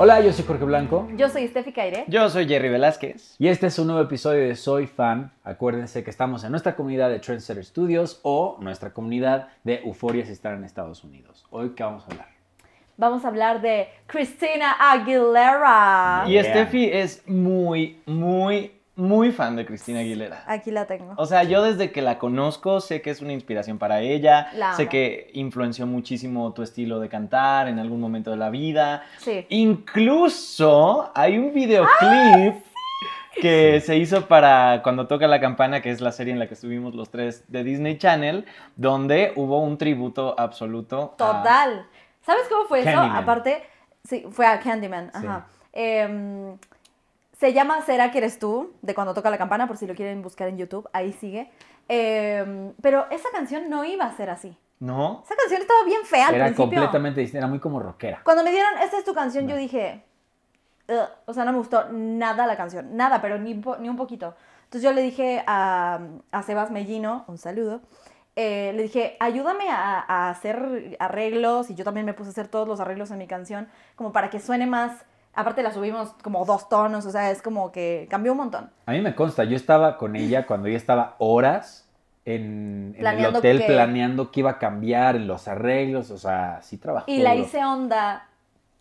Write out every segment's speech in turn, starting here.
Hola, yo soy Jorge Blanco. Yo soy Steffi Caire. Yo soy Jerry Velázquez. Y este es un nuevo episodio de Soy Fan. Acuérdense que estamos en nuestra comunidad de Trendsetter Studios o nuestra comunidad de Euforias si en Estados Unidos. Hoy, ¿qué vamos a hablar? Vamos a hablar de Cristina Aguilera. Y Steffi es muy, muy muy fan de Cristina Aguilera. Aquí la tengo. O sea, yo desde que la conozco sé que es una inspiración para ella, sé que influenció muchísimo tu estilo de cantar en algún momento de la vida. Sí. Incluso hay un videoclip que se hizo para Cuando toca la campana, que es la serie en la que estuvimos los tres de Disney Channel, donde hubo un tributo absoluto. Total. ¿Sabes cómo fue eso? Aparte, sí, fue a Candyman. Ajá. Em, se llama ¿Será que eres tú? De cuando toca la campana, por si lo quieren buscar en YouTube, ahí sigue. Em, pero esa canción no iba a ser así. No. Esa canción estaba bien fea al era completamente distinta, era muy como rockera. Cuando me dieron, esta es tu canción, yo dije, o sea, no me gustó nada la canción, nada, pero ni, un poquito. Entonces yo le dije a, Sebas Mellino, un saludo, eh, le dije, ayúdame a hacer arreglos, y yo también me puse a hacer todos los arreglos en mi canción, como para que suene más Aparte la subimos como dos tonos, o sea, es como que cambió un montón. A mí me consta, yo estaba con ella cuando ella estaba horas en, el hotel planeando qué iba a cambiar, los arreglos, o sea, sí trabajó. Y la hice onda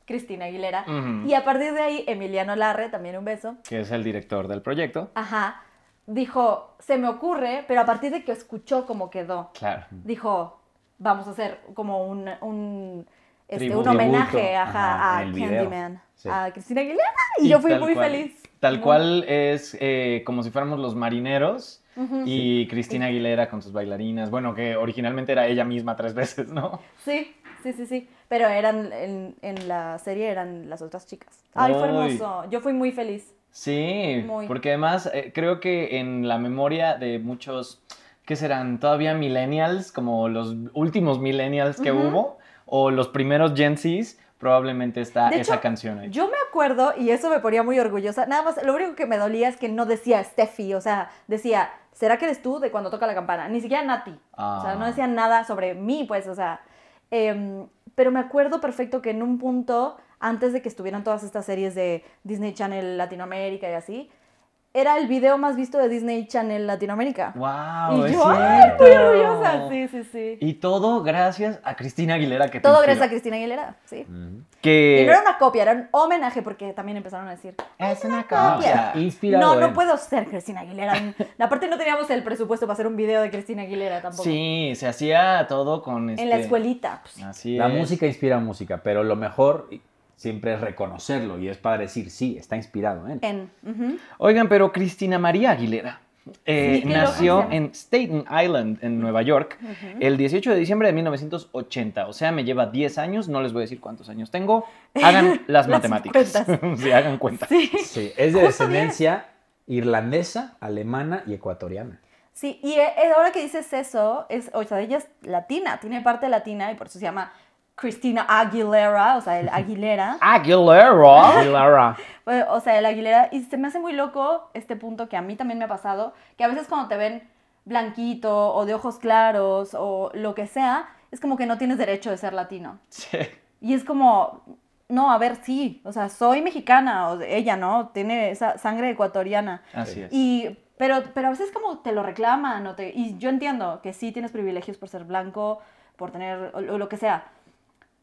Cristina Aguilera. Y a partir de ahí, Emiliano Larre, también un beso. Que es el director del proyecto. Ajá. Dijo, se me ocurre, pero a partir de que escuchó cómo quedó. Claro. Dijo, vamos a hacer como un, un, este, homenaje a Candyman a Cristina Aguilera y, yo fui muy feliz. Tal cual es eh, como si fuéramos los marineros. y Cristina Aguilera con sus bailarinas. Bueno, que originalmente era ella misma tres veces, ¿no? Sí, sí, sí, sí. Pero eran en, la serie eran las otras chicas. Ay, fue hermoso. Yo fui muy feliz. Sí, porque además eh, creo que en la memoria de muchos que serán todavía millennials, como los últimos millennials que hubo, o los primeros Gen Z's, probablemente está esa canción ahí. Yo me acuerdo, y eso me ponía muy orgullosa, nada más, lo único que me dolía es que no decía Steffi, o sea, decía, ¿será que eres tú de cuando toca la campana? Ni siquiera Nati, o sea, no ah. decía nada sobre mí, pues, o sea, em, pero me acuerdo perfecto que en un punto, antes de que estuvieran todas estas series de Disney Channel Latinoamérica y así, era el video más visto de Disney Channel Latinoamérica. ¡Wow! Y yo, orgullosa! Sí, sí, sí. Y todo gracias a Cristina Aguilera que Todo gracias a Cristina Aguilera, sí. Que... Y no era una copia, era un homenaje porque también empezaron a decir, es, una, copia. No, no, no puedo ser Cristina Aguilera. Aparte no teníamos el presupuesto para hacer un video de Cristina Aguilera tampoco. Sí, se hacía todo con... En la este escuelita. Pues. Así La música inspira música, pero lo mejor siempre es reconocerlo y es para decir, sí, está inspirado en. Oigan, pero Cristina María Aguilera. Eh, nació en Staten Island, en Nueva York, el 18 de diciembre de 1980. O sea, me lleva 10 años, no les voy a decir cuántos años tengo. Hagan las, matemáticas. sí, hagan cuentas. es de descendencia irlandesa, alemana y ecuatoriana. Sí, y eh, ahora que dices eso, es, o sea, ella es latina, tiene parte latina y por eso se llama Cristina Aguilera, o sea, el Aguilera. Aguilera. Aguilera. Pues, o sea, el Aguilera. Y se me hace muy loco este punto que a mí también me ha pasado, que a veces cuando te ven blanquito o de ojos claros o lo que sea, es como que no tienes derecho de ser latino. Sí. Y es como, no, a ver, sí, o sea, soy mexicana, o ella, ¿no? Tiene esa sangre ecuatoriana. Así es. Y, pero, pero a veces como te lo reclaman, o te, y yo entiendo que sí tienes privilegios por ser blanco, por tener, o lo que sea,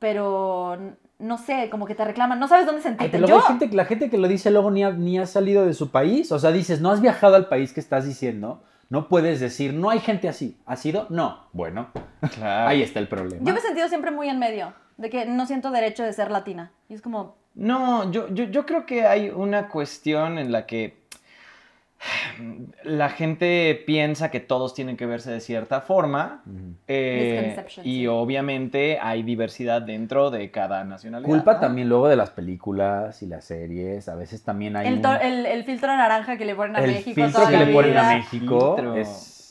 pero no sé, como que te reclaman, no sabes dónde sentirte. la gente que lo dice luego ni ha, salido de su país, o sea, dices, no has viajado al país que estás diciendo, no puedes decir, no hay gente así, ¿ha sido? No. Bueno, ahí está el problema. Yo me he sentido siempre muy en medio, de que no siento derecho de ser latina. Y es como... No, yo, yo, yo creo que hay una cuestión en la que la gente piensa que todos tienen que verse de cierta forma eh, y obviamente hay diversidad dentro de cada nacionalidad. Culpa también luego de las películas y las series, a veces también hay... El, el, filtro naranja que le ponen a México. El filtro que la le ponen a México.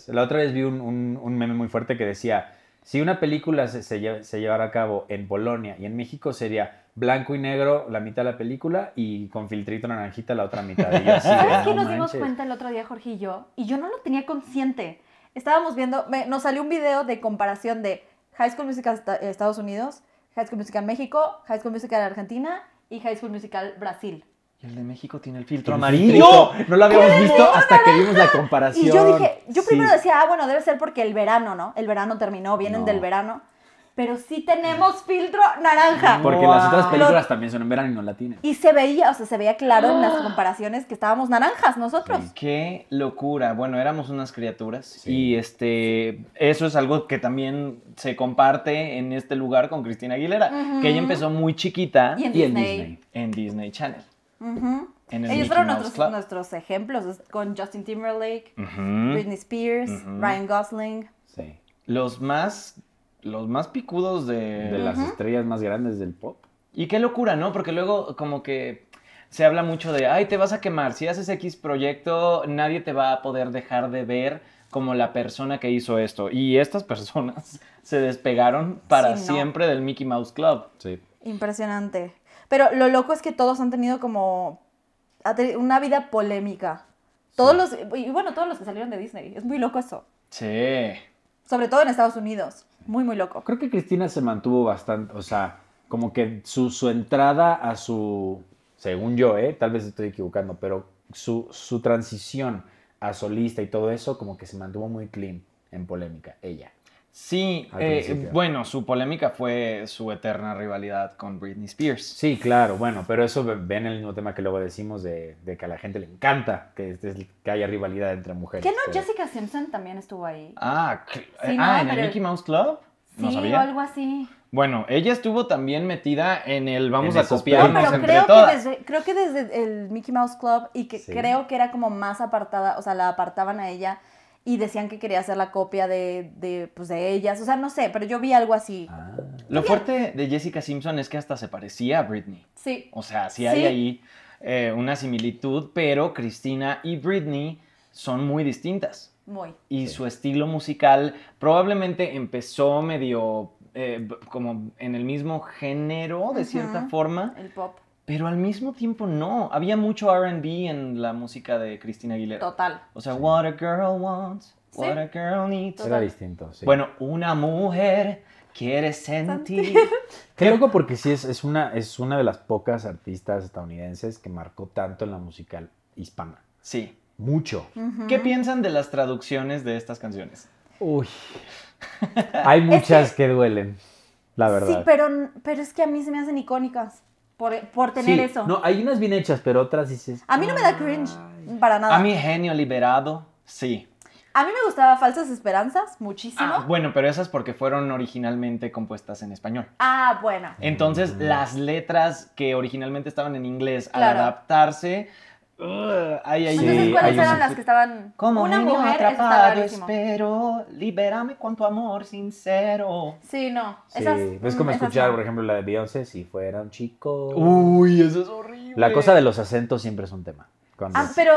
La otra vez vi un meme muy fuerte que decía si una película se, llevara a cabo en Polonia y en México sería blanco y negro la mitad de la película y con filtrito naranjita la otra mitad. ¿Sabes qué nos dimos cuenta el otro día, Jorge y yo? Y yo no lo tenía consciente. Estábamos viendo, nos salió un video de comparación de High School Musical eh, Estados Unidos, High School Musical México, High School Musical Argentina y High School Musical Brasil el de México tiene el filtro amarillo. ¡No! lo habíamos visto hasta que vimos la comparación. Y yo dije, yo primero decía, ah, bueno, debe ser porque el verano, ¿no? El verano terminó, vienen del verano. Pero sí tenemos filtro naranja. Porque las otras películas también son en verano y no la tienen. Y se veía, o sea, se veía claro en las comparaciones que estábamos naranjas nosotros. Qué locura. Bueno, éramos unas criaturas. Y este eso es algo que también se comparte en este lugar con Cristina Aguilera, que ella empezó muy chiquita. Y en Disney. En Disney Channel. Ellos fueron nuestros, ejemplos con Justin Timberlake, Britney Spears, Ryan Gosling. Sí. Los más, los más picudos de... las estrellas más grandes del pop. Y qué locura, ¿no? Porque luego como que se habla mucho de, ay, te vas a quemar, si haces X proyecto, nadie te va a poder dejar de ver como la persona que hizo esto. Y estas personas se despegaron para siempre del Mickey Mouse Club. Sí. Impresionante. Pero lo loco es que todos han tenido como una vida polémica. Todos los, y bueno, todos los que salieron de Disney. Es muy loco eso. Sí. Sobre todo en Estados Unidos. Muy, muy loco. Creo que Cristina se mantuvo bastante, o sea, como que su, entrada a su, según yo, ¿eh? tal vez estoy equivocando, pero su, su transición a solista y todo eso, como que se mantuvo muy clean en polémica, ella. Sí, eh, bueno, su polémica fue su eterna rivalidad con Britney Spears. Sí, claro, bueno, pero eso ven el mismo tema que luego decimos de, que a la gente le encanta que, este haya rivalidad entre mujeres. ¿Qué no? Jessica Simpson también estuvo ahí. Ah, eh, ah en el Mickey Mouse Club. sí, o algo así. Bueno, ella estuvo también metida en el vamos a copiarnos no, pero creo Que desde, creo que desde el Mickey Mouse Club y que creo que era como más apartada, o sea, la apartaban a ella y decían que quería hacer la copia de, de, pues de ellas. O sea, no sé, pero yo vi algo así. Ah. Lo fuerte de Jessica Simpson es que hasta se parecía a Britney. Sí. O sea, sí hay ahí eh, una similitud, pero Cristina y Britney son muy distintas. Muy. Y su estilo musical probablemente empezó medio eh, como en el mismo género, de cierta forma. El pop. Pero al mismo tiempo no. Había mucho RB en la música de Cristina Aguilera. Total. O sea, What a Girl Wants, What a Girl Needs. Era distinto, sí. Bueno, una mujer quiere sentir. Creo que porque sí es, una, es una de las pocas artistas estadounidenses que marcó tanto en la música hispana. Sí. Mucho. ¿Qué piensan de las traducciones de estas canciones? Uy. Hay muchas que... duelen, la verdad. Sí, pero, pero es que a mí se me hacen icónicas por, por tener eso. No, hay unas bien hechas, pero otras dices. A mí no me da cringe para nada. A mí genio liberado, sí. A mí me gustaba Falsas Esperanzas muchísimo. Ah, bueno, pero esas porque fueron originalmente compuestas en español. Ah, bueno. Entonces, mm. las letras que originalmente estaban en inglés al adaptarse Uh, ay, Entonces, ¿cuáles eran las que estaban? Como una mujer atrapado, espero, libérame con tu amor sincero. Sí, no. es como mm, escuchar, por ejemplo, la de Beyoncé, si fuera un chico. Uy, eso es horrible. La cosa de los acentos siempre es un tema. Ah, pero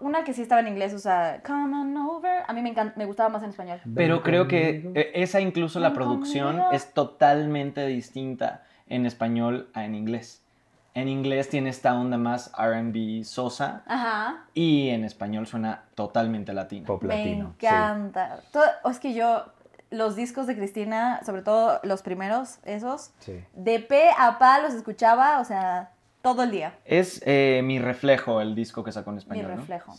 una que sí estaba en inglés, o sea, come on over, a mí me, me gustaba más en español. Pero creo que e-, esa incluso la producción es totalmente distinta en español a en inglés. En inglés tiene esta onda más RB sosa. Ajá. Y en español suena totalmente latino. Pop latino. Me encanta. es que yo, los discos de Cristina, sobre todo los primeros, esos, de pe a pa los escuchaba, o sea, todo el día. Es eh, mi reflejo el disco que sacó en español. Mi reflejo.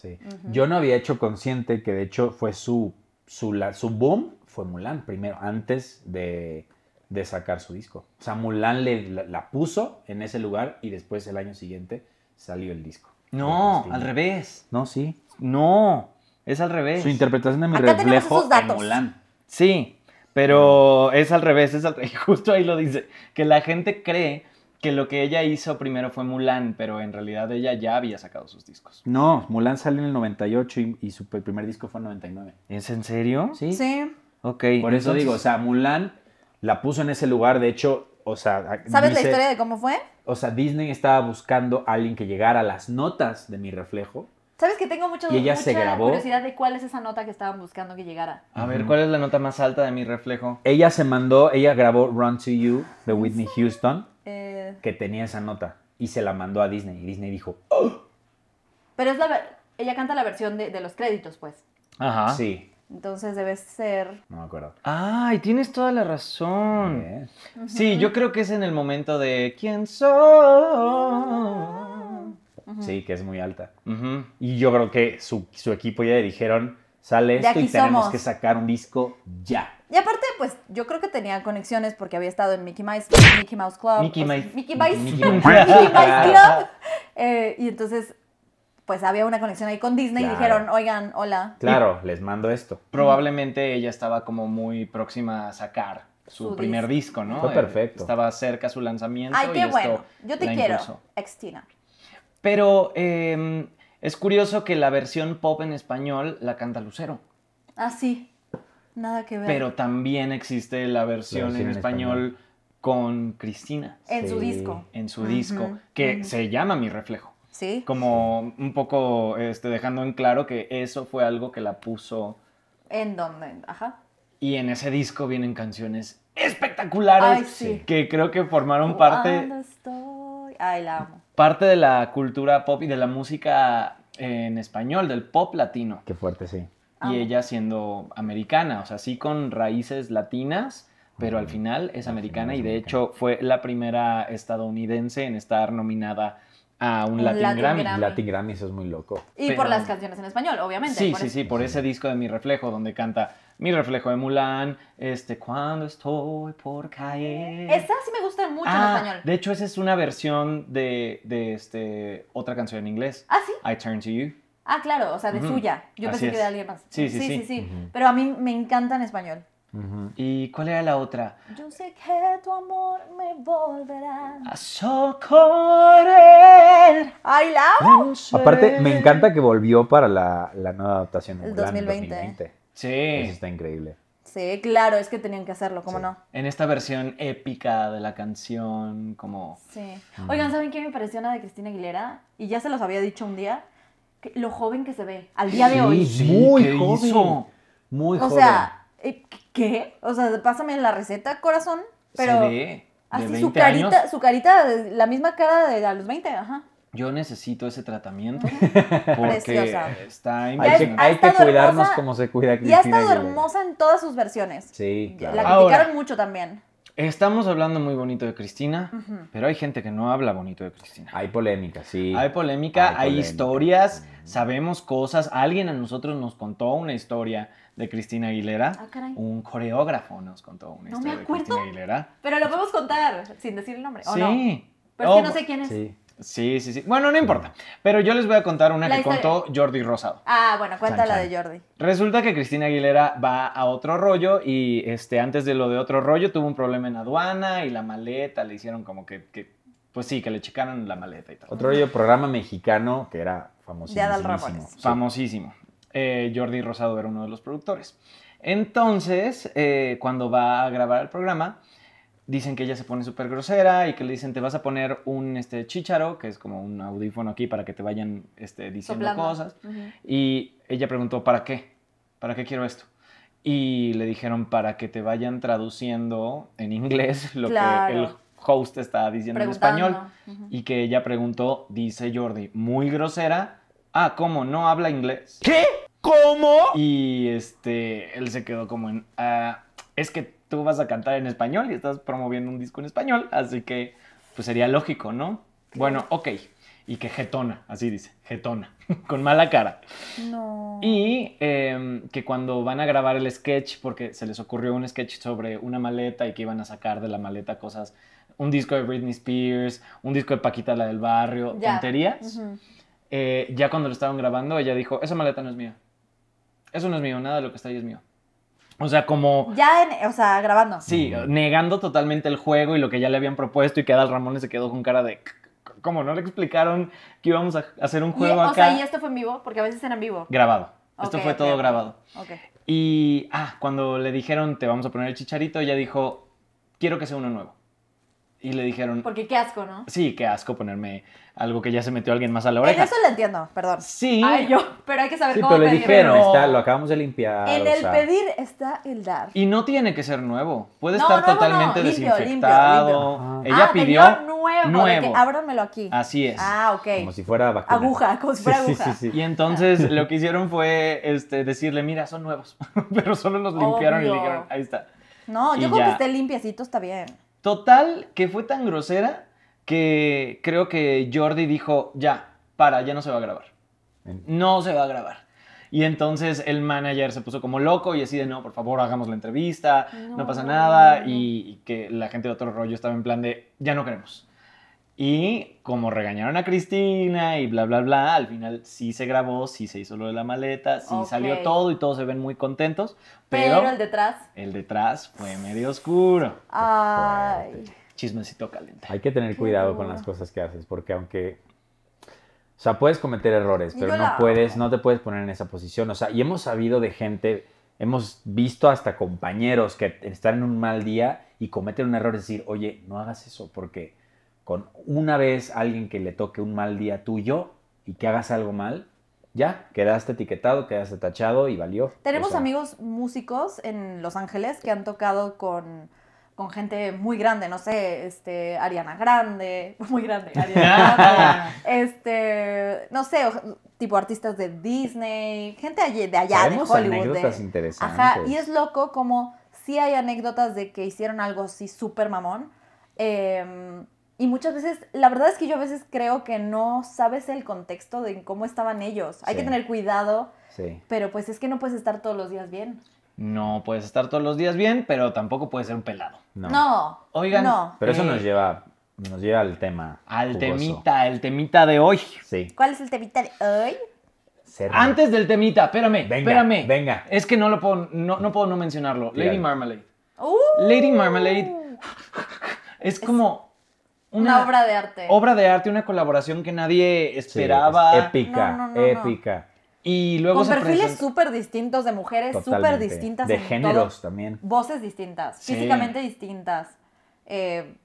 Yo no había hecho consciente que de hecho fue su, su, su boom, fue Mulan primero, antes de de sacar su disco. O sea, Mulan la, puso en ese lugar y después el año siguiente salió el disco. No, al revés. No, sí. No, es al revés. Su interpretación de mi reflejo en Mulan. Sí, pero es al revés, es Justo ahí lo dice. Que la gente cree que lo que ella hizo primero fue Mulan, pero en realidad ella ya había sacado sus discos. No, Mulan sale en el 98 y, su primer disco fue en 99. ¿Es en serio? Sí. Sí. Ok. Por eso digo, o sea, Mulan la puso en ese lugar, de hecho, o sea... ¿Sabes la historia de cómo fue? O sea, Disney estaba buscando a alguien que llegara a las notas de mi reflejo. ¿Sabes que tengo mucho, ella mucha curiosidad de cuál es esa nota que estaban buscando que llegara? A ver, ¿cuál es la nota más alta de mi reflejo? Ella se mandó, ella grabó Run to You de Whitney Houston, eh. que tenía esa nota, y se la mandó a Disney, y Disney dijo, ¡Oh! Pero es la, ella canta la versión de, de los créditos, pues. Ajá. Sí. Entonces debe ser. No me acuerdo. ¡Ay! Tienes toda la razón. Sí, yo creo que es en el momento de ¿Quién soy? Sí, que es muy alta. Y yo creo que su, equipo ya le dijeron: sale esto y tenemos que sacar un disco ya. Y aparte, pues yo creo que tenía conexiones porque había estado en Mickey Mouse, Mickey Mouse Club. Mickey Mouse. Mickey Mouse. Club. Eh, y entonces pues había una conexión ahí con Disney y dijeron, oigan, hola. Claro, les mando esto. Probablemente ella estaba como muy próxima a sacar su, primer disco, ¿no? Fue perfecto. Estaba cerca su lanzamiento. Ay, qué bueno. Yo te quiero, Pero em, es curioso que la versión pop en español la canta Lucero. Ah, sí. Nada que ver. Pero también existe la versión, en, español, con Cristina. En su disco. En su disco, que se llama Mi Reflejo. Sí. Como un poco este, dejando en claro que eso fue algo que la puso. ¿En dónde? Ajá. Y en ese disco vienen canciones espectaculares que creo que formaron parte. Ay, la amo. Parte de la cultura pop y de la música en español, del pop latino. Qué fuerte, sí. Ah, y ella siendo americana, o sea, sí con raíces latinas, pero al mm, final es americana y de hecho fue la primera estadounidense en estar nominada a un, Latin, Grammy. Latin Grammy, eso es muy loco. Y por las canciones en español, obviamente. Sí, sí, sí, por ese disco de Mi Reflejo, donde canta Mi Reflejo de Mulan, este, Cuando estoy por caer. Esa sí me gusta mucho en ah, español. De hecho, esa es una versión de, de este, otra canción en inglés. Ah, sí. I Turn to You. Ah, claro, o sea, de suya. Yo pensé que de alguien más. Sí, sí, sí. sí, Pero a mí me encanta en español. ¿Y cuál era la otra? Yo sé que tu amor me volverá a socorrer. ¡Ay, la Aparte, me encanta que volvió para la, nueva adaptación. del 2020. Sí. está increíble. Sí, claro, es que tenían que hacerlo, ¿cómo no? En esta versión épica de la canción, como... Sí. Oigan, ¿saben qué me impresiona de Cristina Aguilera? Y ya se los había dicho un día, lo joven que se ve al día de hoy. Sí, muy joven. Muy joven. O sea, eh, ¿Qué? O sea, pásame la receta, corazón. Pero Se así su carita, su carita, la misma cara de a los 20, Yo necesito ese tratamiento porque Preciosa. está hay, que cuidarnos como se cuida Cristina. Y ha estado hermosa en todas sus versiones. Sí, claro. La criticaron mucho también. Estamos hablando muy bonito de Cristina, pero hay gente que no habla bonito de Cristina. Hay polémica, sí. Hay polémica, hay, historias, sabemos cosas. Alguien a nosotros nos contó una historia de Cristina Aguilera. Ah, un coreógrafo nos contó una no historia me acuerdo, de Aguilera. Pero lo podemos contar sin decir el nombre. sí. Pero pues oh, que no sé quién es. Sí. Sí, sí, Bueno, no importa. Pero yo les voy a contar una que contó Jordi Rosado. Ah, bueno, cuéntala de Jordi. Resulta que Cristina Aguilera va a otro rollo y este, antes de lo de otro rollo tuvo un problema en aduana y la maleta le hicieron como que, pues sí, que le checaron la maleta y tal. Otro rollo, programa mexicano que era famosísimo. Famosísimo. Eh, Jordi Rosado era uno de los productores. Entonces, eh, cuando va a grabar el programa, dicen que ella se pone súper grosera y que le dicen, te vas a poner un este, chicharo, que es como un audífono aquí para que te vayan este, diciendo cosas. Y ella preguntó, ¿para qué? ¿Para qué quiero esto? Y le dijeron, para que te vayan traduciendo en inglés lo que el host está diciendo en español. Y que ella preguntó, dice Jordi, muy grosera, ah, ¿cómo? ¿No habla inglés? ¿Qué? ¿Cómo? Y este, él se quedó como en, ah, es que tú vas a cantar en español y estás promoviendo un disco en español, así que pues sería lógico, ¿no? Bueno, ok. Y que getona, así dice, getona, con mala cara. No. Y em, que cuando van a grabar el sketch, porque se les ocurrió un sketch sobre una maleta y que iban a sacar de la maleta cosas, un disco de Britney Spears, un disco de Paquita la del barrio, tonterías. Eh, ya cuando lo estaban grabando, ella dijo, esa maleta no es mía eso no es mío, nada de lo que está ahí es mío. O sea, como... Ya, o sea, grabando. Sí, negando totalmente el juego y lo que ya le habían propuesto y que Adal Ramones se quedó con cara de... ¿Cómo? ¿No le explicaron que íbamos a hacer un juego acá? O ¿y esto fue en vivo? Porque a veces era en vivo. Grabado. esto fue todo grabado. Y, ah, cuando le dijeron, te vamos a poner el chicharito, ella dijo, quiero que sea uno nuevo. Y le dijeron... Porque qué asco, ¿no? Sí, qué asco ponerme algo que ya se metió alguien más a la oreja. En eso lo entiendo, perdón. Sí. Ay, yo, pero hay que saber sí, cómo pero le dijeron, está, lo acabamos de limpiar. En el pedir está el dar. Y no tiene que ser nuevo. Puede estar totalmente desinfectado. Ah. Ella ah, pidió nuevo. nuevo. ábramelo aquí. Así es. Ah, ok. Como si fuera Aguja, como si fuera aguja. Sí, sí, y entonces lo que hicieron fue este, decirle, mira, son nuevos. pero solo los limpiaron y le dijeron, ahí está. No, yo creo que esté limpiecito está bien. Total, que fue tan grosera que creo que Jordi dijo, ya, para, ya no se va a grabar. Mm. No se va a grabar. Y entonces el manager se puso como loco y así de, no, por favor, hagamos la entrevista, no, pasa nada. Y, y, que la gente de otro rollo estaba en plan de, ya no queremos. Y como regañaron a Cristina y bla, bla, bla, al final sí se grabó, sí se hizo lo de la maleta, sí salió todo y todos se ven muy contentos. Pero, el detrás. El detrás fue medio oscuro. Ay. Chismecito caliente. Hay que tener cuidado con las cosas que haces, porque aunque. O sea, puedes cometer errores, pero no puedes, no te puedes poner en esa posición. O sea, y hemos sabido de gente, hemos visto hasta compañeros que están en un mal día y cometen un error, y decir, oye, no hagas eso, porque con una vez alguien que le toque un mal día tuyo y que hagas algo mal, ya, quedaste etiquetado, quedaste tachado y valió. Tenemos amigos músicos en Los Ángeles que han tocado con, con gente muy grande, no sé, este, Ariana Grande, muy grande, Ariana este, no sé, tipo artistas de Disney, gente de allá, de Hollywood. Ajá, y es loco como si hay anécdotas de que hicieron algo así súper mamón, em, y muchas veces, la verdad es que yo a veces creo que no sabes el contexto de cómo estaban ellos. Hay que tener cuidado. Sí. Pero pues es que no puedes estar todos los días bien. No puedes estar todos los días bien, pero tampoco puedes ser un pelado. No. Oigan. No. Pero eso eh, nos lleva, nos lleva al tema. Al temita, el temita de hoy. Sí. ¿Cuál es el temita de hoy? Antes del temita, espérame, espérame. Venga. Es que no lo puedo, no, puedo no mencionarlo. Lady Marmalade. ¡Uh! Lady Marmalade. Es como una, obra de arte. Obra de arte, una colaboración que nadie esperaba. épica, épica. Y luego Con perfiles súper distintos de mujeres, súper distintas. De géneros también. Voces distintas, físicamente distintas. Eh,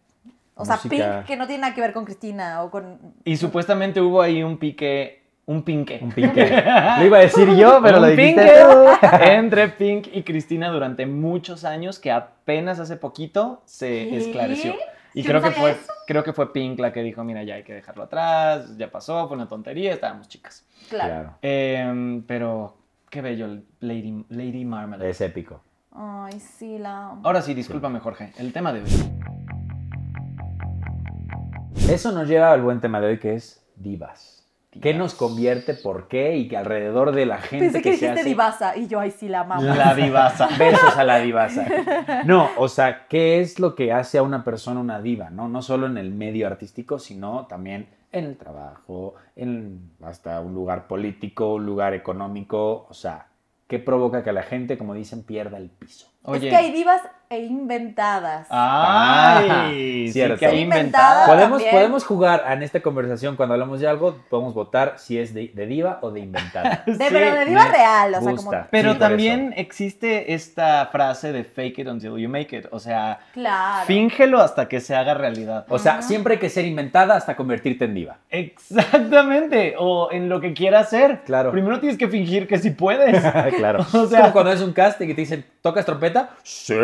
o sea, Pink que no tiene nada que ver con Cristina o con... Y supuestamente hubo ahí un pique... Un pinque. Un pinque. lo iba a decir yo, pero lo dijiste Entre Pink y Cristina durante muchos años que apenas hace poquito se esclareció. Y creo que, fue, creo que fue Pink la que dijo, mira, ya hay que dejarlo atrás, ya pasó, fue una tontería, estábamos chicas. Claro. Em, pero qué bello, Lady, Lady Marmalade. Es épico. Ay, sí, la... Ahora sí, discúlpame, Jorge, el tema de hoy. Eso nos lleva al buen tema de hoy, que es divas. ¿Qué nos convierte? ¿Por qué? Y que alrededor de la gente. Pensé que, dijiste divasa y yo ahí sí la amo. La divasa. Besos a la divasa. No, o sea, ¿qué es lo que hace a una persona una diva? No, no solo en el medio artístico, sino también en el trabajo, en hasta un lugar político, un lugar económico. O sea, ¿qué provoca que la gente, como dicen, pierda el piso? Es que hay divas e inventadas. Ay, ah, cierto. Sí que inventadas. ¿Podemos, podemos jugar en esta conversación cuando hablamos de algo, podemos votar si es de, diva o de inventada. pero de diva real, o sea, como... Pero también existe esta frase de fake it until you make it, o sea, fíngelo hasta que se haga realidad. O sea, siempre hay que ser inventada hasta convertirte en diva. Exactamente, o en lo que quieras ser. Claro. Primero tienes que fingir que sí puedes. claro. O sea, cuando es un casting y te dicen, tocas trompeta Sí,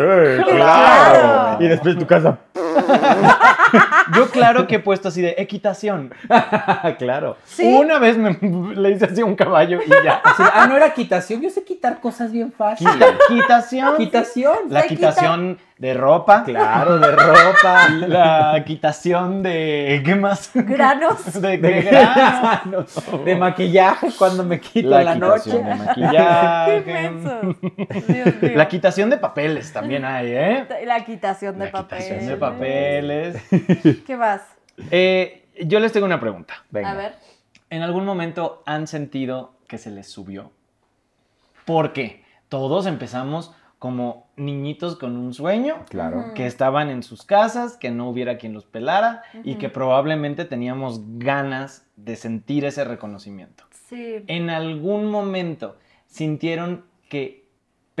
claro. Y después tu casa. Yo claro que he puesto así de equitación. claro. Una vez me, le hice así a un caballo y ya. ah, no era equitación. Yo sé quitar cosas bien fácil. Quitación. Quitación. La quitación de ropa. Claro, de ropa. La quitación de. ¿Qué más? Granos. De, granos. De maquillaje cuando me quito la, la noche. maquillaje. La quitación de papeles también hay, ¿eh? La quitación de Quitación de papeles. ¿Qué vas? Eh, yo les tengo una pregunta. A ver. ¿En algún momento han sentido que se les subió? Porque todos empezamos como niñitos con un sueño, claro. que estaban en sus casas, que no hubiera quien los pelara y que probablemente teníamos ganas de sentir ese reconocimiento. Sí. En algún momento sintieron que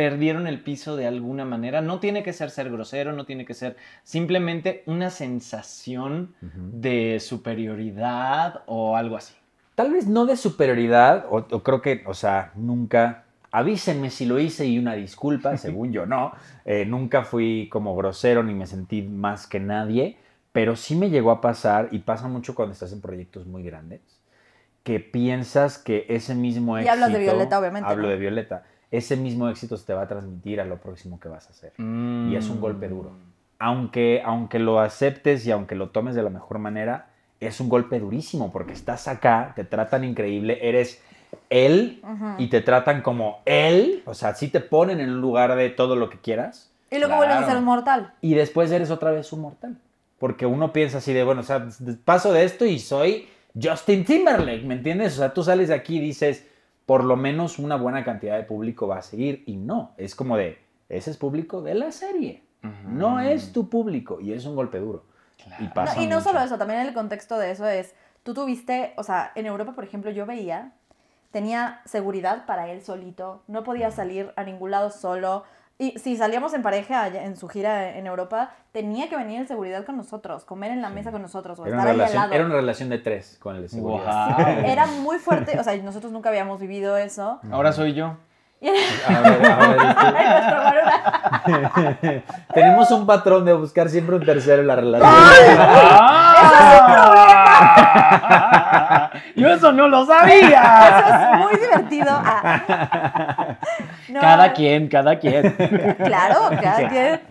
perdieron el piso de alguna manera. No tiene que ser ser grosero, no tiene que ser simplemente una sensación de superioridad o algo así. Tal vez no de superioridad, o, creo que, o sea, nunca, avísenme si lo hice y una disculpa, según yo no, eh, nunca fui como grosero ni me sentí más que nadie, pero sí me llegó a pasar, y pasa mucho cuando estás en proyectos muy grandes, que piensas que ese mismo éxito... Y hablas de Violeta, obviamente. Hablo de Violeta ese mismo éxito se te va a transmitir a lo próximo que vas a hacer. Y es un mm. golpe duro. Aunque, aunque lo aceptes y aunque lo tomes de la mejor manera, es un golpe durísimo porque estás acá, te tratan increíble, eres él y te tratan como él, o sea, sí te ponen en un lugar de todo lo que quieras. Y luego vuelves a ser un mortal. Y después eres otra vez un mortal. Porque uno piensa así de, bueno, o sea, paso de esto y soy Justin Timberlake, ¿me entiendes? O sea, tú sales de aquí y dices, por lo menos una buena cantidad de público va a seguir. Y no, es como de, ese es público de la serie, no es tu público. Y es un golpe duro. Y, pasa no, y no solo eso, también en el contexto de eso es, tú tuviste, o sea, en Europa, por ejemplo, yo veía, tenía seguridad para él solito, no podía salir a ningún lado solo y si salíamos en pareja en su gira en Europa, tenía que venir en seguridad con nosotros, comer en la mesa con nosotros o era estar ahí al lado. Era una relación de tres con el seguridad. era muy fuerte, o sea, nosotros nunca habíamos vivido eso. Ahora soy yo. Tenemos un patrón de buscar siempre un tercero en la relación. Yo eso no lo sabía. Eso es muy divertido. Ah. Cada quien, cada quien. Claro, cada quien.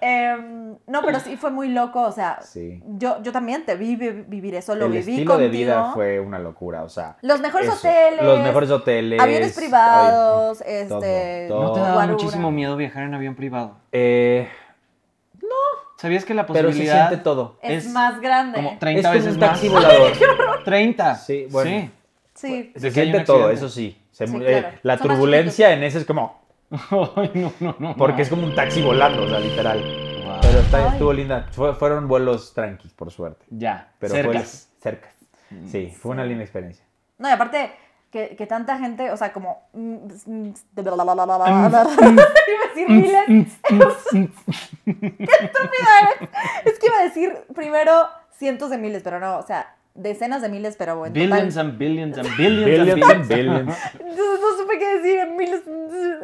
Em, no, pero sí fue muy loco, o sea, yo, yo también te vi vivir eso, lo viví estilo contigo. de vida fue una locura, o sea. Los mejores hoteles. Los mejores hoteles. Aviones privados, este... Todo, ¿No te daba muchísimo miedo viajar en avión privado? Eh... ¿Sabías que la posibilidad todo. Es, más grande. Como 30 es veces un taxi más. volador. 30. Sí, bueno. Sí. Pues, se, siente todo, eso sí. Eh, la turbulencia en ese es como Ay, no, no, no. Porque es como un taxi volando, o sea, literal. Pero estuvo linda. fueron vuelos tranquilos, por suerte. Ya. Pero cercas. Fue, Sí, mm, fue una linda experiencia. No, y aparte, que, tanta gente, o sea, como... iba mm, mm, a mm, decir miles. ¡Qué estúpida eres! Es que iba a decir primero cientos de miles, pero no, o sea, decenas de miles, pero bueno. Billions and billions and billions, and billions. Entonces no supe qué decir, miles.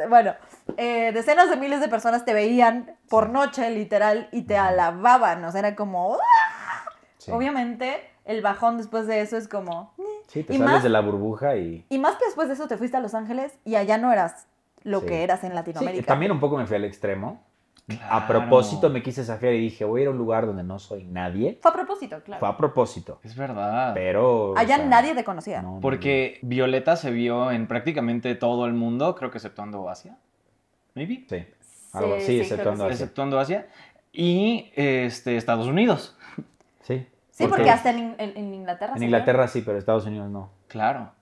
Bueno, eh, decenas de miles de personas te veían por noche, literal, y te alababan. O sea, era como. ¡ah! Obviamente, el bajón después de eso es como. Sí, te sales de la burbuja y... Y más que después de eso te fuiste a Los Ángeles y allá no eras lo que eras en Latinoamérica. también un poco me fui al extremo. A propósito me quise desafiar y dije, voy a ir a un lugar donde no soy nadie. Fue a propósito, claro. Fue a propósito. Es verdad. Pero... Allá nadie te conocía. Porque Violeta se vio en prácticamente todo el mundo, creo que exceptuando Asia. Maybe. Sí. Sí, exceptuando Asia. Exceptuando Asia. Y este, Estados Unidos. Sí, porque, hasta en, en, Inglaterra. En Inglaterra sí, pero Estados Unidos no. Claro.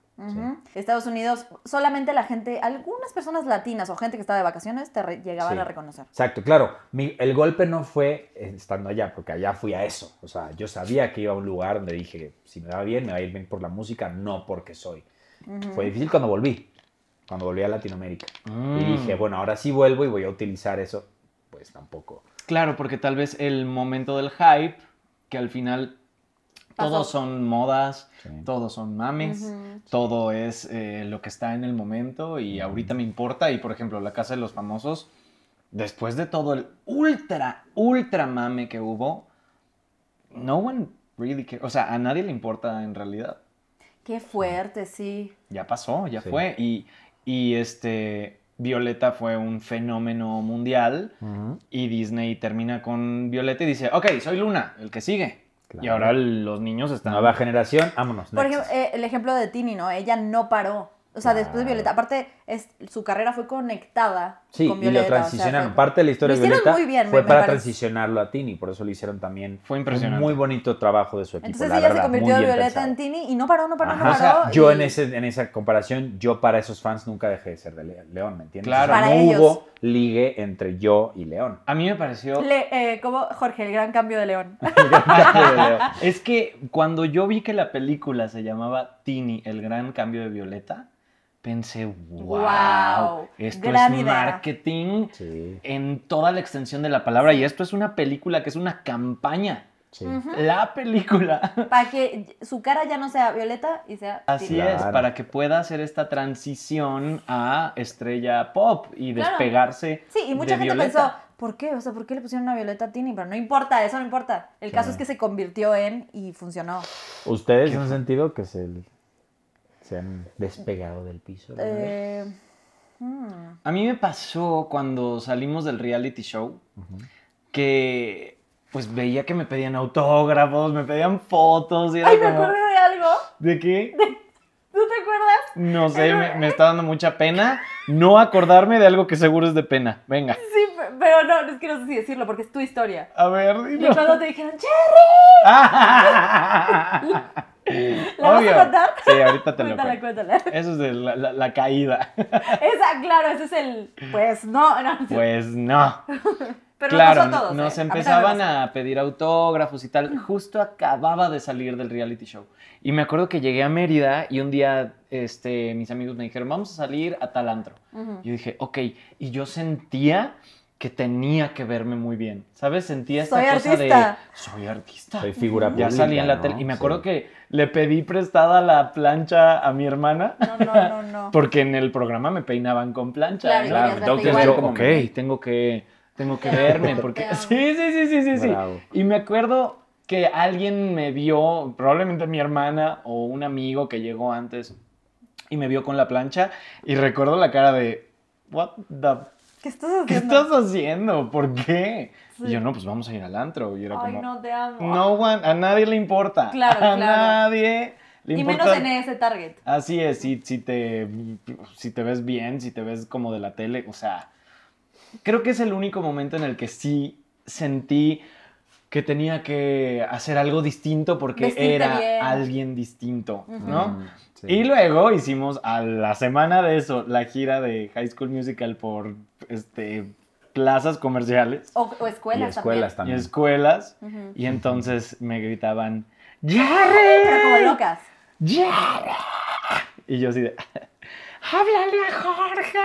Estados Unidos, solamente la gente, algunas personas latinas o gente que estaba de vacaciones te llegaban a reconocer. Exacto, claro. el golpe no fue estando allá, porque allá fui a eso. O sea, yo sabía que iba a un lugar donde dije, si me va bien, me va a ir bien por la música, no porque soy. Fue difícil cuando volví, cuando volví a Latinoamérica. Y mm. dije, bueno, ahora sí vuelvo y voy a utilizar eso. Pues tampoco. Claro, porque tal vez el momento del hype, que al final todos son modas, todos son mames, todo es eh, lo que está en el momento y ahorita me importa. Y por ejemplo, La Casa de los Famosos, después de todo el ultra, ultra mame que hubo, no one really O sea, a nadie le importa en realidad. Qué fuerte, sí. Ya pasó, ya fue. Y, y este, Violeta fue un fenómeno mundial y Disney termina con Violeta y dice, ok, soy Luna, el que sigue. Y ahora los niños están. Nueva generación, vámonos. Por ejemplo, eh, el ejemplo de Tini, ¿no? Ella no paró. O sea, después de Violeta, aparte, es, su carrera fue conectada Sí, y lo transicionaron. Parte de la historia de Violeta fue para transicionarlo a Tini, por eso lo hicieron también. Fue impresionante. muy bonito trabajo de su equipo. Entonces la ella se convirtió Violeta en Tini y no paró, no paró, no paró. Yo en, ese, en esa comparación, yo para esos fans nunca dejé de ser de León, ¿me entiendes? Claro, no hubo ligue entre yo y León. A mí me pareció. Le, eh, como Jorge, el gran cambio de León. es que cuando yo vi que la película se llamaba Tini, el gran cambio de Violeta pensé, wow, esto es marketing en toda la extensión de la palabra. Y esto es una película que es una campaña. La película. Para que su cara ya no sea violeta y sea. Así es, para que pueda hacer esta transición a estrella pop y despegarse. Sí, y mucha gente pensó, ¿por qué? O sea, ¿por qué le pusieron una violeta a Tini? Pero no importa, eso no importa. El caso es que se convirtió en y funcionó. Ustedes han sentido que se se han despegado del piso? Eh, hmm. A mí me pasó cuando salimos del reality show que pues veía que me pedían autógrafos, me pedían fotos. Y Ay, me de algo. ¿De qué? te acuerdas? No sé, me, está dando mucha pena no acordarme de algo que seguro es de pena. Venga. Sí, pero no, es que no sé decirlo porque es tu historia. A ver, dime. Y cuando te dijeron, ¡Cherry! ¿La Obvio. Sí, ahorita te lo cuento. Eso es la, caída. Esa, claro, ese es el. Pues no, no. Pues no. Pero claro, nos ¿eh? empezaban a, pedir autógrafos y tal. Justo acababa de salir del reality show. Y me acuerdo que llegué a Mérida y un día este, mis amigos me dijeron, vamos a salir a tal Yo dije, ok. Y yo sentía que tenía que verme muy bien, ¿sabes? Sentía esta cosa de soy artista. Soy figura pública. Ya salí en la tele y me acuerdo que le pedí prestada la plancha a mi hermana. No, no, no, no. Porque en el programa me peinaban con plancha. Claro, claro. Entonces yo, ok, tengo que tengo que verme porque sí, sí, sí, sí, sí, sí. Y me acuerdo que alguien me vio, probablemente mi hermana o un amigo que llegó antes y me vio con la plancha y recuerdo la cara de what the ¿Qué estás haciendo? ¿Qué estás haciendo? ¿Por qué? Y yo, no, pues vamos a ir al antro. Ay, no te amo. No one, a nadie le importa. Claro, a nadie le y menos en ese target. Así es, si, te, si te ves bien, si te ves como de la tele, o sea, creo que es el único momento en el que sí sentí que tenía que hacer algo distinto porque era alguien distinto, ¿no? Mm, y luego hicimos a la semana de eso la gira de High School Musical por este, plazas comerciales. O, escuelas, también. Y escuelas. Y entonces me gritaban, ¡Yarre! como locas. Y yo así de, ¡háblale a Jorge!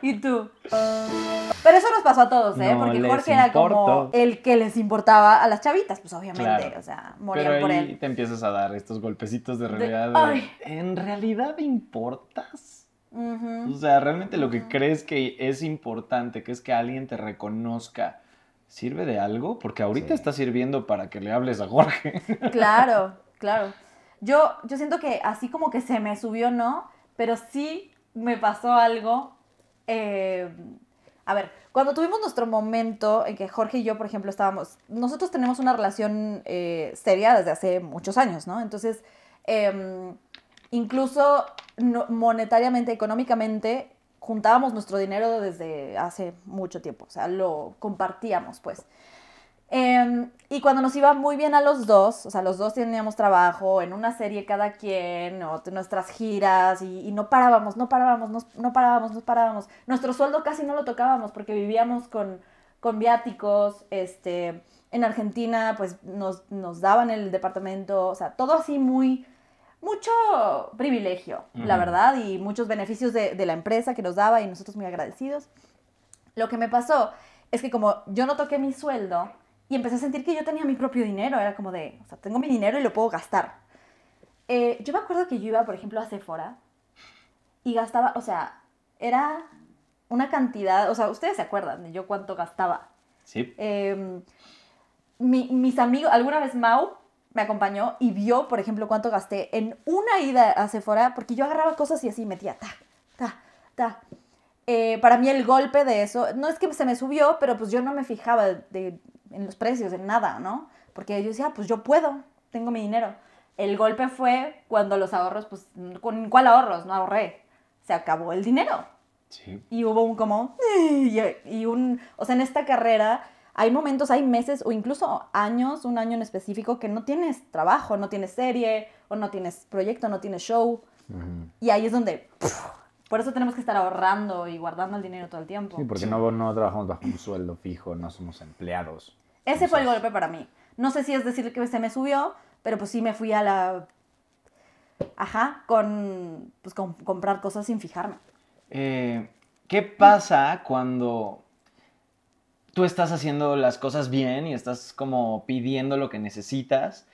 y tú. Pero eso nos pasó a todos, ¿eh? Porque Jorge era como el que les importaba a las chavitas, pues obviamente, o sea, morían por ahí él. te empiezas a dar estos golpecitos de realidad. ¿En realidad importas? O sea, realmente lo que crees que es importante, que es que alguien te reconozca, ¿sirve de algo? Porque ahorita está sirviendo para que le hables a Jorge. Claro, claro. Yo, yo siento que así como que se me subió, ¿no? Pero sí me pasó algo. Eh, a ver, cuando tuvimos nuestro momento en que Jorge y yo, por ejemplo, estábamos, nosotros tenemos una relación eh, seria desde hace muchos años, ¿no? Entonces, em, incluso monetariamente, económicamente, juntábamos nuestro dinero desde hace mucho tiempo, o sea, lo compartíamos, pues. Em, y cuando nos iba muy bien a los dos, o sea, los dos teníamos trabajo en una serie cada quien, o nuestras giras, y, no parábamos, no parábamos, no, parábamos, no parábamos. Nuestro sueldo casi no lo tocábamos porque vivíamos con, viáticos, este, en Argentina pues nos, nos daban el departamento, o sea, todo así muy mucho privilegio, la verdad, y muchos beneficios de, de, la empresa que nos daba y nosotros muy agradecidos. Lo que me pasó es que como yo no toqué mi sueldo y empecé a sentir que yo tenía mi propio dinero, era como de, o sea, tengo mi dinero y lo puedo gastar. Eh, yo me acuerdo que yo iba, por ejemplo, a Sephora y gastaba, o sea, era una cantidad, o sea, ustedes se acuerdan de yo cuánto gastaba. Sí. Em, mis amigos, alguna vez Mau, me acompañó y vio, por ejemplo, cuánto gasté en una ida a Sephora, porque yo agarraba cosas y así metía, ta, ta, ta. Eh, para mí el golpe de eso, no es que se me subió, pero pues yo no me fijaba de, en los precios, en nada, ¿no? Porque yo decía, ah, pues yo puedo, tengo mi dinero. El golpe fue cuando los ahorros, pues, ¿con cuál ahorros? No ahorré. Se acabó el dinero. Sí. Y hubo un como... Y, y un... O sea, en esta carrera hay momentos, hay meses o incluso años, un año en específico, que no tienes trabajo, no tienes serie, o no tienes proyecto, no tienes show. Y ahí es donde... por eso tenemos que estar ahorrando y guardando el dinero todo el tiempo. Sí, porque no, no trabajamos bajo un sueldo fijo, no somos empleados. Ese fue el golpe para mí. No sé si es decir que se me subió, pero pues sí me fui a la... Ajá, con, pues comprar cosas sin fijarme. Eh, ¿Qué pasa cuando tú estás haciendo las cosas bien y estás como pidiendo lo que necesitas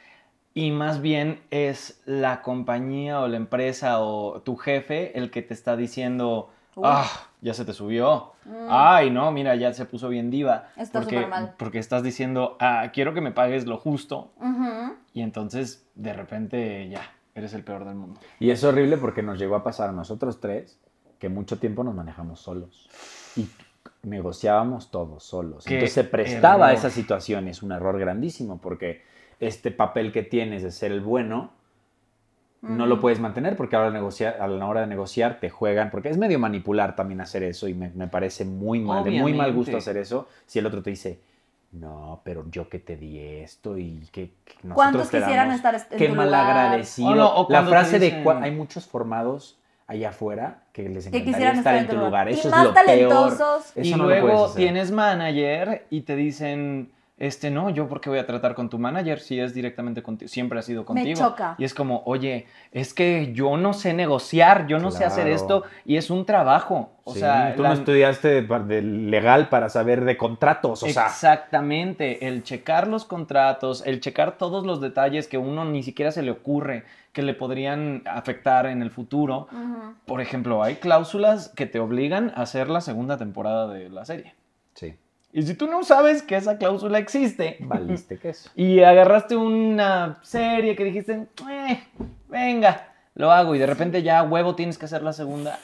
y más bien es la compañía o la empresa o tu jefe el que te está diciendo, ah, ya se te subió, mm. ay, no, mira, ya se puso bien diva. Está porque, mal. Porque estás diciendo, ah, quiero que me pagues lo justo y entonces de repente ya, eres el peor del mundo. Y es horrible porque nos llegó a pasar a nosotros tres que mucho tiempo nos manejamos solos. Y, negociábamos todos solos. Entonces se prestaba a esa situación y es un error grandísimo porque este papel que tienes de ser el bueno no lo puedes mantener porque ahora a la hora de negociar te juegan, porque es medio manipular también hacer eso y me, parece muy mal, muy mal gusto hacer eso si el otro te dice, no, pero yo que te di esto y que, que nosotros ¿Cuántos quisieran estar en Qué mal agradecido. la frase de hay muchos formados allá afuera que les encantaría estar en tu lugar. lugar. Eso y es más lo talentosos. Peor. y luego tienes manager y te dicen este, no, yo porque voy a tratar con tu manager si es directamente contigo, siempre ha sido contigo. Me choca. Y es como, oye, es que yo no sé negociar, yo no sé hacer esto y es un trabajo. O sí, sea, tú no estudiaste legal para saber de contratos, o Exactamente, el checar los contratos, el checar todos los detalles que uno ni siquiera se le ocurre que le podrían afectar en el futuro. Por ejemplo, hay cláusulas que te obligan a hacer la segunda temporada de la serie. Sí. Y si tú no sabes que esa cláusula existe, valiste que Y agarraste una serie que dijiste, eh, venga, lo hago. Y de repente ya huevo tienes que hacer la segunda.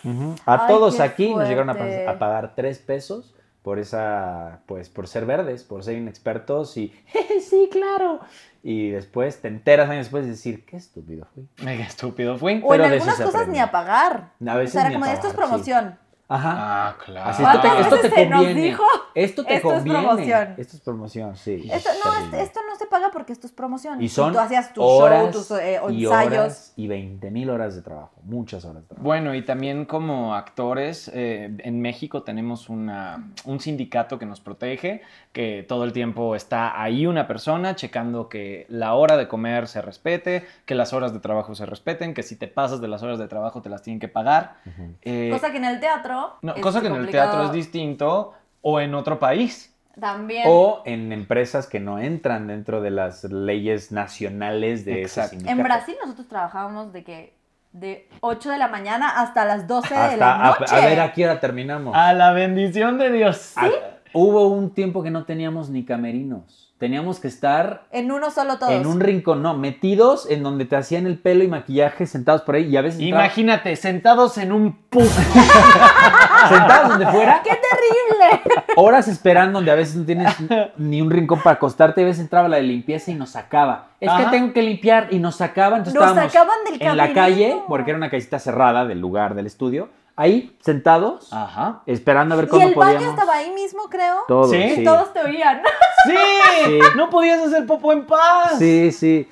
A todos aquí nos llegaron a, pagar tres pesos por esa, pues por ser verdes, por ser inexpertos y sí, claro. Y después te enteras años después de decir, qué estúpido fui. Mega estúpido fui. O Pero en algunas cosas ni a pagar. A veces ni como a esto es promoción. Ajá. Ah, claro. Así esto te, esto te conviene. Nos dijo, esto te conviene. Es promoción. Esto es promoción, sí. Esto, no, esto no se paga porque esto es promoción. Y son. tú hacías tu show, tus eh, ensayos. Y, horas y 20 mil horas de trabajo muchas horas de trabajo. Bueno, y también como actores, eh, en México tenemos una, un sindicato que nos protege, que todo el tiempo está ahí una persona checando que la hora de comer se respete, que las horas de trabajo se respeten, que si te pasas de las horas de trabajo te las tienen que pagar. Eh, cosa que en el teatro... cosa que en el teatro es distinto o en otro país. También. O en empresas que no entran dentro de las leyes nacionales de Exacto. En Brasil nosotros trabajábamos de que de 8 de la mañana hasta las 12 de la noche. A, ver aquí ahora terminamos. A la bendición de Dios. hubo un tiempo que no teníamos ni camerinos teníamos que estar... En uno solo todos. En un rincón, no, metidos en donde te hacían el pelo y maquillaje, sentados por ahí y a veces... Imagínate, sentados en un sentados donde fuera. ¡Qué terrible! Horas esperando donde a veces no tienes ni un rincón para acostarte, y a veces entraba la de limpieza y nos sacaba. Es que tengo que limpiar y nos sacaban. nos sacaban del en la calle, porque era una casita cerrada del lugar, del estudio ahí sentados, Ajá. esperando a ver cómo podíamos. Y el baño estaba ahí mismo, creo. ¿Sí? Todos te oían. Sí, no podías hacer popo en paz. Sí, sí.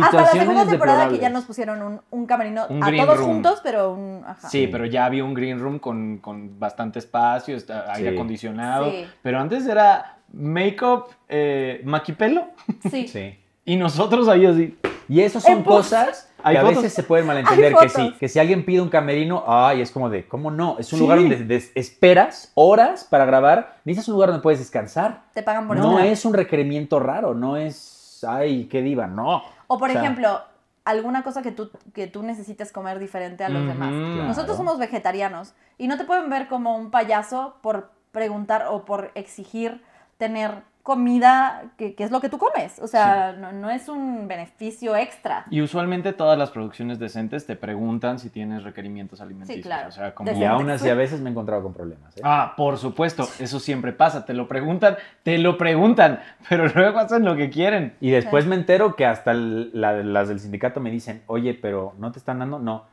Hasta la segunda temporada que ya nos pusieron un, camarino camerino a todos juntos, pero un... Ajá. Sí, pero ya había un green room con, bastante espacio, aire acondicionado. Sí. Pero antes era make-up, eh, maquipelo. Sí. sí. Y nosotros ahí así... Y eso son cosas que a veces se pueden malentender, que sí, que si alguien pide un camerino, ay, es como de, ¿cómo no? Es un lugar donde esperas horas para grabar, Ni es un lugar donde puedes descansar. Te pagan por No es un requerimiento raro, no es, ay, qué diva, no. O por ejemplo, alguna cosa que tú, que tú necesites comer diferente a los demás. Nosotros somos vegetarianos y no te pueden ver como un payaso por preguntar o por exigir tener comida que, es lo que tú comes. O sea, no, no, es un beneficio extra. Y usualmente todas las producciones decentes te preguntan si tienes requerimientos alimenticios. Sí, claro. Y aún así a veces me he encontrado con problemas. ¿eh? Ah, por supuesto. Eso siempre pasa. Te lo preguntan, te lo preguntan, pero luego hacen lo que quieren. Y después me entero que hasta las del sindicato me dicen, oye, pero ¿no te están dando? No,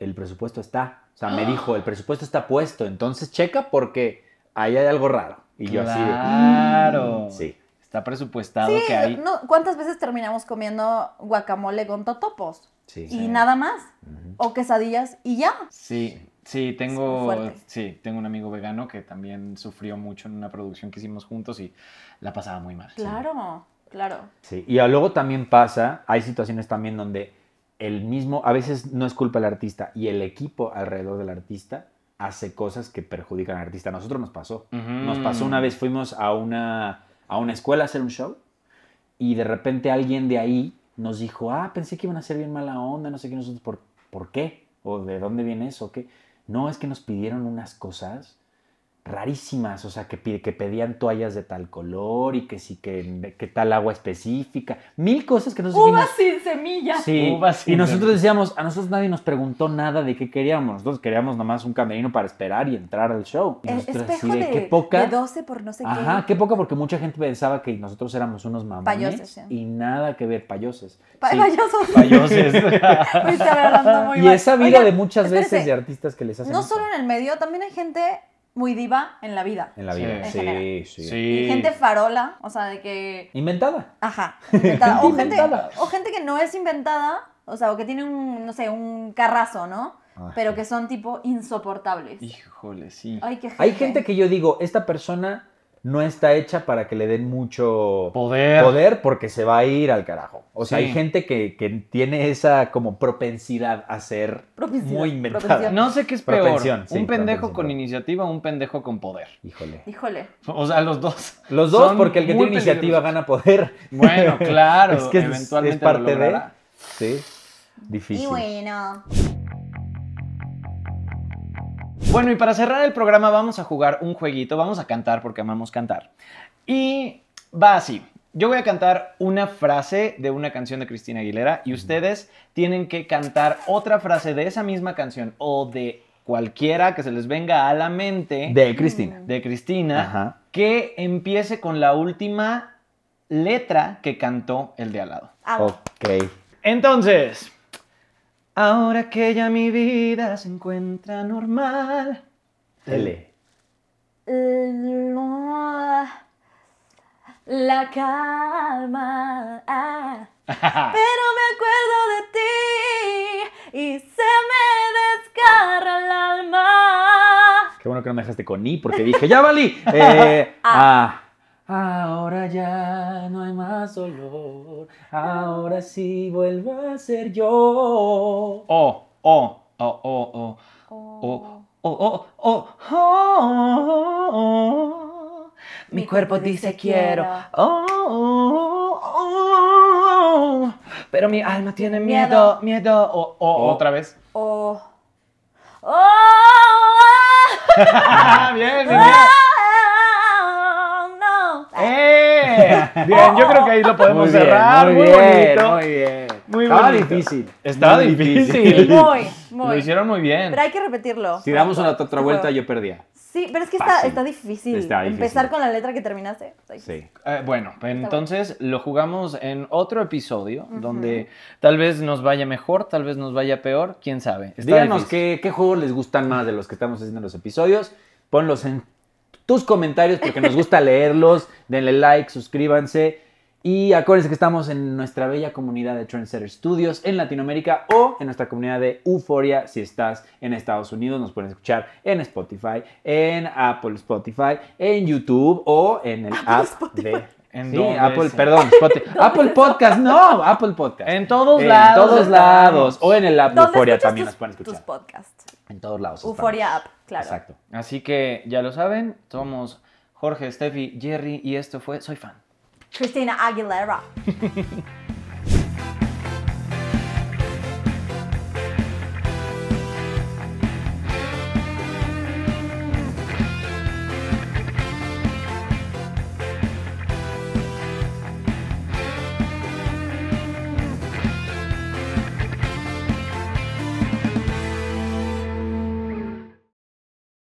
el presupuesto está. O sea, me dijo, el presupuesto está puesto. Entonces checa porque ahí hay algo raro. Y yo así claro, Sí. Está presupuestado que hay. No, ¿Cuántas veces terminamos comiendo guacamole con totopos? Sí, y nada más. O quesadillas y ya. Sí. Sí, tengo, tengo un amigo vegano que también sufrió mucho en una producción que hicimos juntos y la pasaba muy mal. Claro, claro. Sí, y luego también pasa, hay situaciones también donde el mismo, a veces no es culpa del artista y el equipo alrededor del artista hace cosas que perjudican al artista. A nosotros nos pasó. Nos pasó mm. una vez, fuimos a una, a una escuela a hacer un show y de repente alguien de ahí nos dijo, ah, pensé que iban a ser bien mala onda, no sé qué, nosotros, ¿por, ¿por qué? ¿O de dónde viene eso? No, es que nos pidieron unas cosas rarísimas, o sea, que, pedían toallas de tal color y que sí, que, tal agua específica, mil cosas que nosotros Uvas sin semillas. Sí, y nosotros decíamos, a nosotros nadie nos preguntó nada de qué queríamos, nosotros queríamos nomás un camerino para esperar y entrar al show. Y El eh, qué poca, de 12 por no sé qué. Ajá, qué poca porque mucha gente pensaba que nosotros éramos unos mamones Payoses, sí. y nada que ver, payoses. ¡Payosos! payosos. Payoses. y esa vida de muchas veces de artistas que les hacen... No solo en el medio, también hay gente muy diva en la vida. En la vida, sí, sí, Y gente farola, o sea, de que... Inventada. Ajá, inventada. o, gente, que no es inventada, o sea, o que tiene un, no sé, un carrazo, ¿no? Pero que son tipo insoportables. Híjole, sí. Hay gente que yo digo, esta persona no está hecha para que le den mucho poder, porque se va a ir al carajo. O sea, hay gente que, tiene esa como propensidad a ser muy inventada. No sé qué es peor, un pendejo con iniciativa o un pendejo con poder. Híjole. Híjole. O sea, los dos. Los dos, porque el que tiene iniciativa gana poder. Bueno, claro, es que es parte de... Sí, difícil. Y bueno. Bueno, y para cerrar el programa vamos a jugar un jueguito, vamos a cantar porque amamos cantar. Y va así. Yo voy a cantar una frase de una canción de Cristina Aguilera y ustedes tienen que cantar otra frase de esa misma canción o de cualquiera que se les venga a la mente. De Cristina. Mm. De Cristina. Que empiece con la última letra que cantó el de al lado. Ok. Entonces, Ahora que ya mi vida se encuentra normal. L. la calma. pero me acuerdo de ti y se me desgarra el alma. Qué bueno que no me dejaste con I porque dije, ya valí. Eh, ah. ah. Ahora ya no hay más olor ahora sí vuelvo a ser yo. Oh, oh, oh, oh, oh, oh, oh, oh, oh, oh, Mi cuerpo dice quiero, oh, oh, pero mi alma tiene miedo, miedo, oh, oh, oh, otra vez. Oh, oh, bien, bien. Ah. ¡Eh! Bien, yo creo que ahí lo podemos cerrar. Muy, bien, bonito. Muy bien. Muy difícil. Estaba difícil. Muy, muy. Lo hicieron muy bien. Pero hay que repetirlo. Si damos una otra vuelta, yo perdía. Sí, pero es que está, difícil. empezar con la letra que terminaste. Sí. Eh, bueno, entonces lo jugamos en otro episodio donde tal vez nos vaya mejor, tal vez nos vaya peor, quién sabe. Díganos qué, qué juegos les gustan más de los que estamos haciendo en los episodios. Ponlos en tus comentarios porque nos gusta leerlos. Denle like, suscríbanse. Y acuérdense que estamos en nuestra bella comunidad de Trendsetter Studios en Latinoamérica o en nuestra comunidad de Euforia si estás en Estados Unidos. Nos pueden escuchar en Spotify, en Apple Spotify, en YouTube o en el app de sí, Apple, perdón, Apple Podcast, no, Apple Podcast. En todos lados. En todos lados. O en el app de también tus, pueden escuchar. Tus podcasts. En todos lados. Euforia App, claro. Exacto. Así que ya lo saben, somos Jorge, Steffi, Jerry y esto fue Soy Fan. Cristina Aguilera.